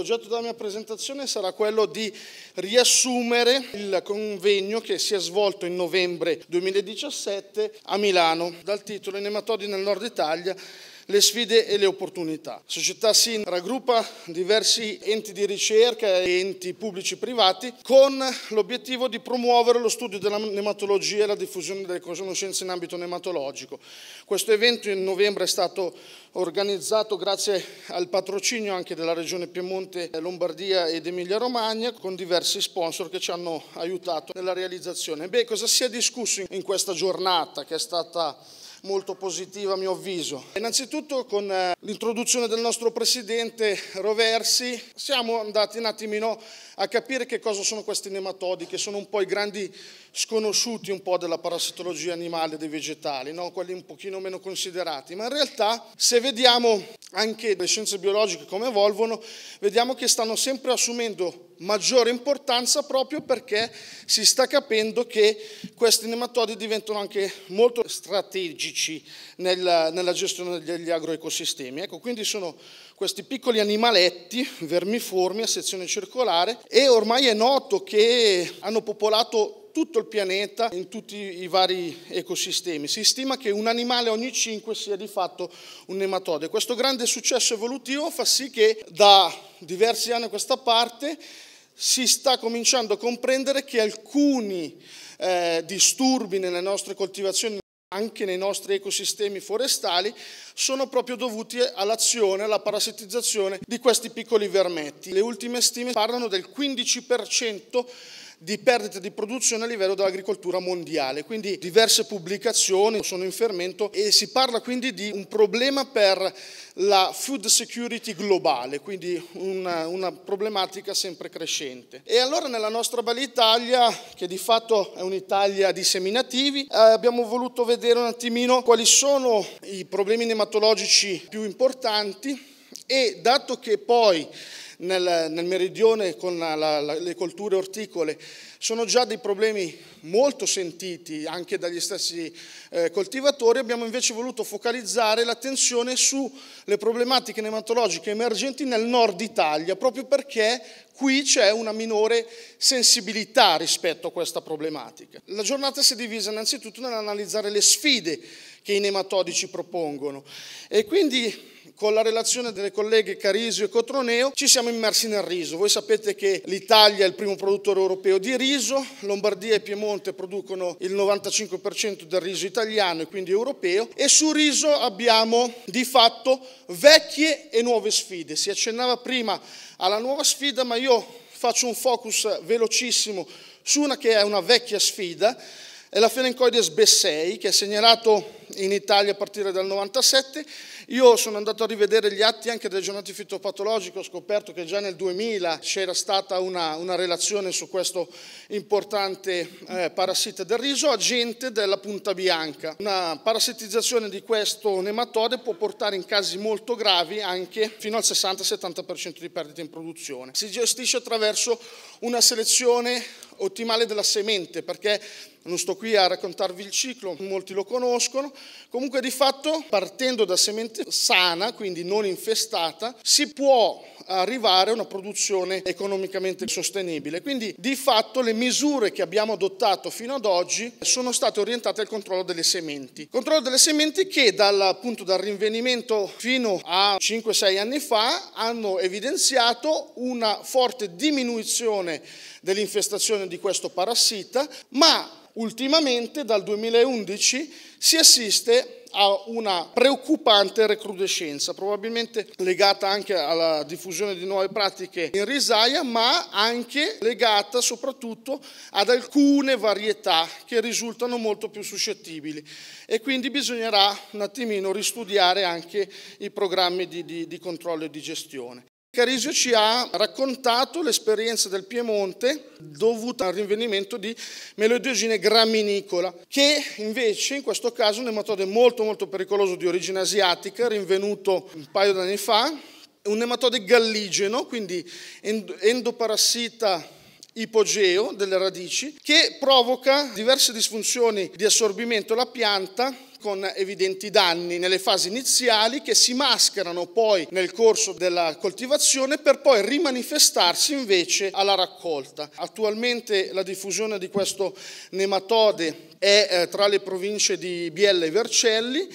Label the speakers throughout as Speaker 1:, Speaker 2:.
Speaker 1: l'oggetto della mia presentazione sarà quello di riassumere il convegno che si è svolto in novembre 2017 a Milano dal titolo I nematodi nel nord Italia le sfide e le opportunità. La società SIN raggruppa diversi enti di ricerca e enti pubblici e privati con l'obiettivo di promuovere lo studio della nematologia e la diffusione delle conoscenze in ambito nematologico. Questo evento in novembre è stato organizzato grazie al patrocinio anche della Regione Piemonte, Lombardia ed Emilia Romagna con diversi sponsor che ci hanno aiutato nella realizzazione. Beh, cosa si è discusso in questa giornata che è stata molto positiva a mio avviso. Innanzitutto con eh, l'introduzione del nostro presidente Roversi siamo andati un attimino a capire che cosa sono questi nematodi, che sono un po' i grandi sconosciuti un po' della parassitologia animale e dei vegetali, no? quelli un pochino meno considerati, ma in realtà se vediamo anche le scienze biologiche come evolvono, vediamo che stanno sempre assumendo maggiore importanza proprio perché si sta capendo che questi nematodi diventano anche molto strategici nel, nella gestione degli agroecosistemi. Ecco, quindi sono questi piccoli animaletti vermiformi a sezione circolare e ormai è noto che hanno popolato tutto il pianeta, in tutti i vari ecosistemi. Si stima che un animale ogni 5 sia di fatto un nematode. Questo grande successo evolutivo fa sì che da diversi anni a questa parte si sta cominciando a comprendere che alcuni eh, disturbi nelle nostre coltivazioni, anche nei nostri ecosistemi forestali, sono proprio dovuti all'azione, alla parassitizzazione di questi piccoli vermetti. Le ultime stime parlano del 15% di perdita di produzione a livello dell'agricoltura mondiale. Quindi diverse pubblicazioni sono in fermento e si parla quindi di un problema per la food security globale, quindi una, una problematica sempre crescente. E allora nella nostra Bali Italia, che di fatto è un'Italia di seminativi, eh, abbiamo voluto vedere un attimino quali sono i problemi nematologici più importanti e dato che poi nel, nel meridione con la, la, le colture orticole, sono già dei problemi molto sentiti anche dagli stessi eh, coltivatori, abbiamo invece voluto focalizzare l'attenzione sulle problematiche nematologiche emergenti nel nord Italia, proprio perché qui c'è una minore sensibilità rispetto a questa problematica. La giornata si è divisa innanzitutto nell'analizzare le sfide che i nematodici propongono e quindi con la relazione delle colleghe Carisio e Cotroneo ci siamo immersi nel riso. Voi sapete che l'Italia è il primo produttore europeo di riso, Lombardia e Piemonte producono il 95% del riso italiano e quindi europeo e sul riso abbiamo di fatto vecchie e nuove sfide. Si accennava prima alla nuova sfida, ma io faccio un focus velocissimo su una che è una vecchia sfida, è la B6 che è segnalato in Italia a partire dal 97 io sono andato a rivedere gli atti anche del giornate fitopatologico, ho scoperto che già nel 2000 c'era stata una, una relazione su questo importante eh, parassite del riso, agente della punta bianca. Una parassitizzazione di questo nematode può portare in casi molto gravi anche fino al 60-70% di perdita in produzione. Si gestisce attraverso una selezione ottimale della semente perché non sto qui a raccontarvi il ciclo, molti lo conoscono, comunque di fatto partendo da semente ambiente sana, quindi non infestata, si può arrivare a una produzione economicamente sostenibile. Quindi di fatto le misure che abbiamo adottato fino ad oggi sono state orientate al controllo delle sementi. Controllo delle sementi che dal, appunto, dal rinvenimento fino a 5-6 anni fa hanno evidenziato una forte diminuzione dell'infestazione di questo parassita, ma ultimamente dal 2011 si assiste a una preoccupante recrudescenza, probabilmente legata anche alla diffusione di nuove pratiche in risaia, ma anche legata soprattutto ad alcune varietà che risultano molto più suscettibili e quindi bisognerà un attimino ristudiare anche i programmi di, di, di controllo e di gestione. Carisio ci ha raccontato l'esperienza del Piemonte dovuta al rinvenimento di melodiogine graminicola, che invece in questo caso è un nematode molto molto pericoloso di origine asiatica, rinvenuto un paio d'anni fa, un nematode galligeno, quindi endoparassita ipogeo delle radici, che provoca diverse disfunzioni di assorbimento alla pianta con evidenti danni nelle fasi iniziali che si mascherano poi nel corso della coltivazione per poi rimanifestarsi invece alla raccolta. Attualmente la diffusione di questo nematode è eh, tra le province di Biella e Vercelli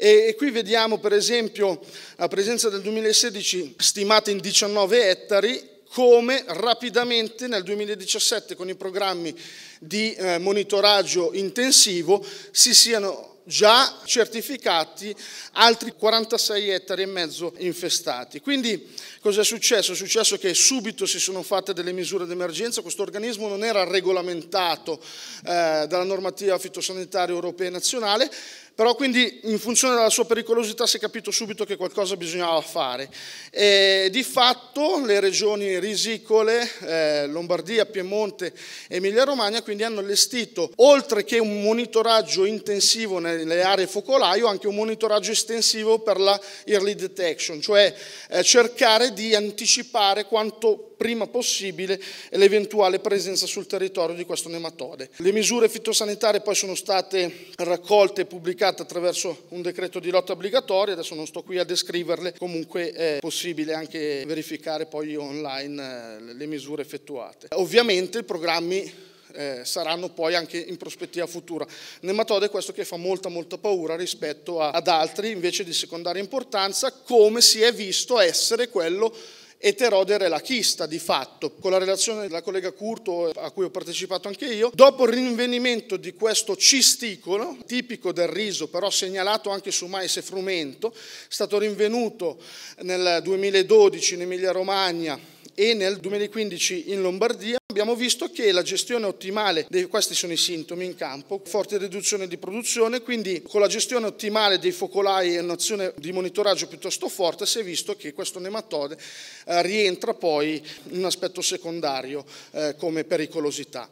Speaker 1: e qui vediamo per esempio la presenza del 2016 stimata in 19 ettari come rapidamente nel 2017 con i programmi di eh, monitoraggio intensivo si siano già certificati altri 46 ettari e mezzo infestati. Quindi cosa è successo? È successo che subito si sono fatte delle misure d'emergenza, questo organismo non era regolamentato eh, dalla normativa fitosanitaria europea e nazionale, però quindi in funzione della sua pericolosità si è capito subito che qualcosa bisognava fare. E di fatto le regioni risicole, eh, Lombardia, Piemonte, Emilia-Romagna, quindi hanno allestito, oltre che un monitoraggio intensivo nelle aree focolaio, anche un monitoraggio estensivo per la early detection, cioè eh, cercare di anticipare quanto prima possibile l'eventuale presenza sul territorio di questo nematode. Le misure fitosanitarie poi sono state raccolte e pubblicate attraverso un decreto di lotta obbligatoria, adesso non sto qui a descriverle, comunque è possibile anche verificare poi online eh, le misure effettuate. Ovviamente i programmi eh, saranno poi anche in prospettiva futura. Nematode è questo che fa molta molta paura rispetto a, ad altri invece di secondaria importanza, come si è visto essere quello ed Erode era elachista di fatto. Con la relazione della collega Curto, a cui ho partecipato anche io, dopo il rinvenimento di questo cisticolo, tipico del riso, però segnalato anche su mais e frumento, è stato rinvenuto nel 2012 in Emilia Romagna e nel 2015 in Lombardia abbiamo visto che la gestione ottimale, dei, questi sono i sintomi in campo, forte riduzione di produzione, quindi con la gestione ottimale dei focolai e un'azione di monitoraggio piuttosto forte si è visto che questo nematode eh, rientra poi in un aspetto secondario eh, come pericolosità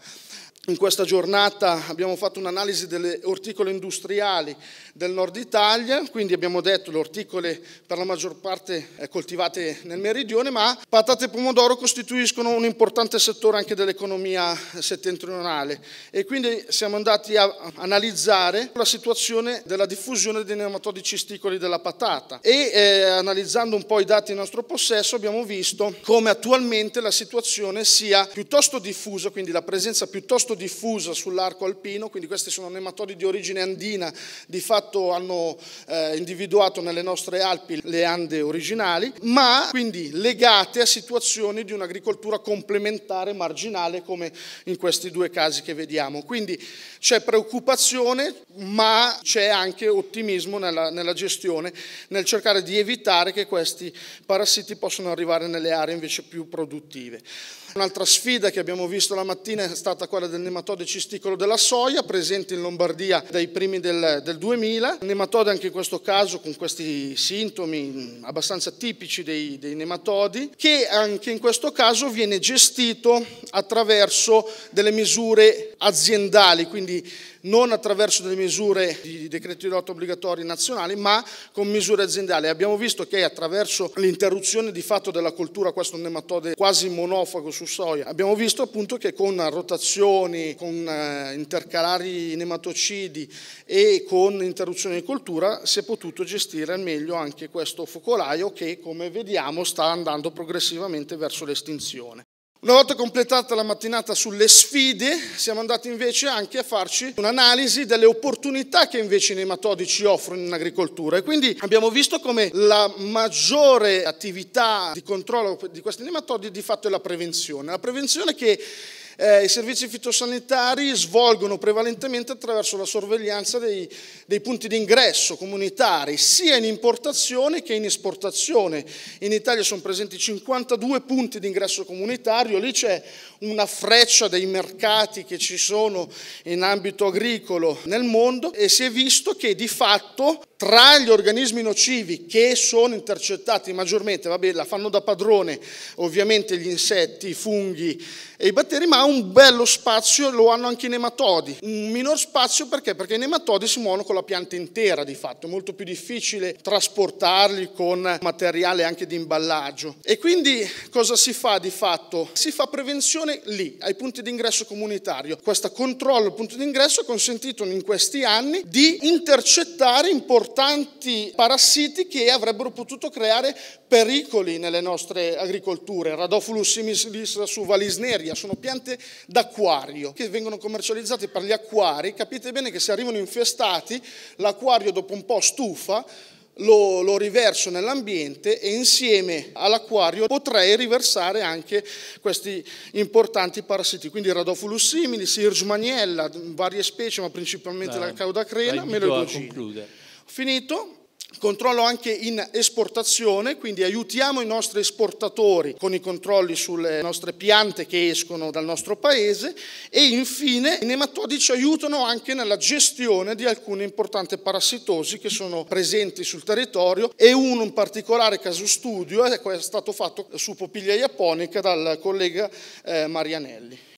Speaker 1: in questa giornata abbiamo fatto un'analisi delle orticole industriali del nord Italia, quindi abbiamo detto le orticole per la maggior parte eh, coltivate nel meridione, ma patate e pomodoro costituiscono un importante settore anche dell'economia eh, settentrionale e quindi siamo andati a analizzare la situazione della diffusione dei nematodi cisticoli della patata e eh, analizzando un po' i dati in nostro possesso abbiamo visto come attualmente la situazione sia piuttosto diffusa, quindi la presenza piuttosto diffusa sull'arco alpino, quindi questi sono nematodi di origine andina, di fatto hanno eh, individuato nelle nostre Alpi le Ande originali, ma quindi legate a situazioni di un'agricoltura complementare marginale come in questi due casi che vediamo. Quindi c'è preoccupazione, ma c'è anche ottimismo nella, nella gestione, nel cercare di evitare che questi parassiti possano arrivare nelle aree invece più produttive. Un'altra sfida che abbiamo visto la mattina è stata quella del nematode cisticolo della soia, presente in Lombardia dai primi del, del 2000. Nematode anche in questo caso con questi sintomi mm, abbastanza tipici dei, dei nematodi, che anche in questo caso viene gestito attraverso delle misure aziendali, quindi non attraverso delle misure di decreto di lotta obbligatori nazionali, ma con misure aziendali. Abbiamo visto che attraverso l'interruzione di fatto della coltura, questo nematode quasi monofago su soia, abbiamo visto appunto che con rotazioni, con eh, intercalari nematocidi e con interruzione di coltura si è potuto gestire al meglio anche questo focolaio che come vediamo sta andando progressivamente verso l'estinzione. Una volta completata la mattinata sulle sfide, siamo andati invece anche a farci un'analisi delle opportunità che invece i nematodi ci offrono in agricoltura e quindi abbiamo visto come la maggiore attività di controllo di questi nematodi di fatto è la prevenzione. La prevenzione che eh, I servizi fitosanitari svolgono prevalentemente attraverso la sorveglianza dei, dei punti di ingresso comunitari, sia in importazione che in esportazione. In Italia sono presenti 52 punti di ingresso comunitario, lì c'è una freccia dei mercati che ci sono in ambito agricolo nel mondo e si è visto che di fatto tra gli organismi nocivi che sono intercettati maggiormente, vabbè, la fanno da padrone ovviamente gli insetti, i funghi e i batteri, ma un bello spazio lo hanno anche i nematodi. Un minor spazio perché? Perché i nematodi si muovono con la pianta intera di fatto, è molto più difficile trasportarli con materiale anche di imballaggio. E quindi cosa si fa di fatto? Si fa prevenzione lì, ai punti d'ingresso comunitario. Questo controllo al punto di ha consentito in questi anni di intercettare importanti importanti parassiti che avrebbero potuto creare pericoli nelle nostre agricolture. Radophilus similis su valisneria sono piante d'acquario che vengono commercializzate per gli acquari. Capite bene che se arrivano infestati, l'acquario dopo un po' stufa, lo, lo, riverso nell'ambiente e insieme all'acquario potrei riversare anche questi importanti parassiti, quindi Radophilus similis, Irgmaniella, varie specie ma principalmente Dai, la caudacrena, melodogina. Finito, Controllo anche in esportazione, quindi aiutiamo i nostri esportatori con i controlli sulle nostre piante che escono dal nostro paese e infine i nematodi ci aiutano anche nella gestione di alcune importanti parassitosi che sono presenti sul territorio e uno in particolare caso studio è stato fatto su popiglia iaponica dal collega eh, Marianelli.